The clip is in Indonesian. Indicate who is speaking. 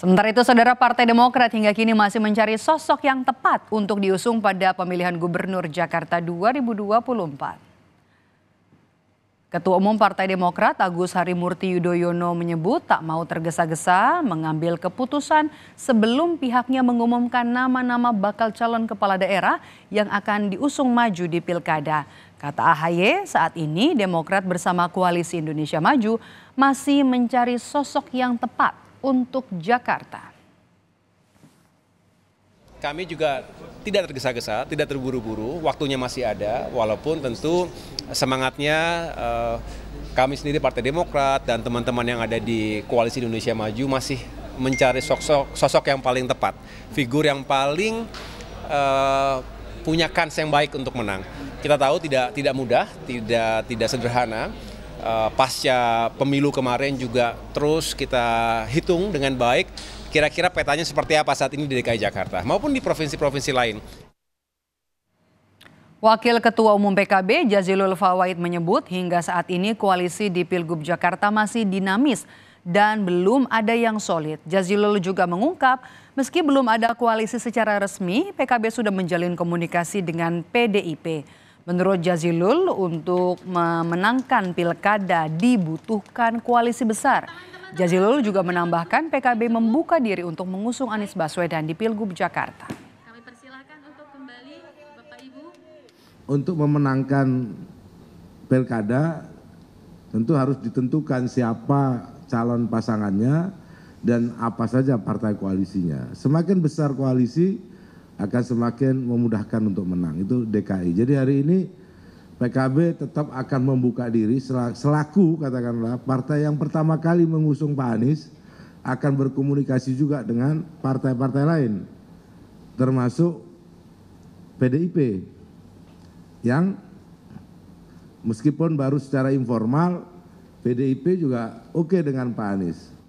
Speaker 1: Sementara itu, Saudara Partai Demokrat hingga kini masih mencari sosok yang tepat untuk diusung pada pemilihan Gubernur Jakarta 2024. Ketua Umum Partai Demokrat Agus Harimurti Yudhoyono menyebut tak mau tergesa-gesa mengambil keputusan sebelum pihaknya mengumumkan nama-nama bakal calon kepala daerah yang akan diusung maju di pilkada. Kata AHY, saat ini Demokrat bersama Koalisi Indonesia Maju masih mencari sosok yang tepat untuk Jakarta.
Speaker 2: Kami juga tidak tergesa-gesa, tidak terburu-buru, waktunya masih ada, walaupun tentu semangatnya eh, kami sendiri Partai Demokrat dan teman-teman yang ada di Koalisi Indonesia Maju masih mencari sosok, sosok yang paling tepat, figur yang paling uh, punya kans yang baik untuk menang. Kita tahu tidak tidak mudah, tidak tidak sederhana, Eh, pasca pemilu kemarin juga terus kita hitung dengan baik kira-kira petanya seperti apa saat ini di DKI Jakarta maupun di provinsi-provinsi lain.
Speaker 1: Wakil Ketua Umum PKB Jazilul Fawait menyebut hingga saat ini koalisi di Pilgub Jakarta masih dinamis dan belum ada yang solid. Jazilul juga mengungkap meski belum ada koalisi secara resmi, PKB sudah menjalin komunikasi dengan PDIP. Menurut Jazilul, untuk memenangkan pilkada dibutuhkan koalisi besar. Jazilul juga menambahkan PKB membuka diri untuk mengusung Anies Baswedan di Pilgub Jakarta. Kami persilahkan untuk kembali
Speaker 3: Bapak Ibu. Untuk memenangkan pilkada tentu harus ditentukan siapa calon pasangannya dan apa saja partai koalisinya. Semakin besar koalisi, akan semakin memudahkan untuk menang. Itu DKI. Jadi hari ini PKB tetap akan membuka diri selaku katakanlah partai yang pertama kali mengusung Pak Anies akan berkomunikasi juga dengan partai-partai lain termasuk PDIP yang meskipun baru secara informal PDIP juga oke okay dengan Pak Anies.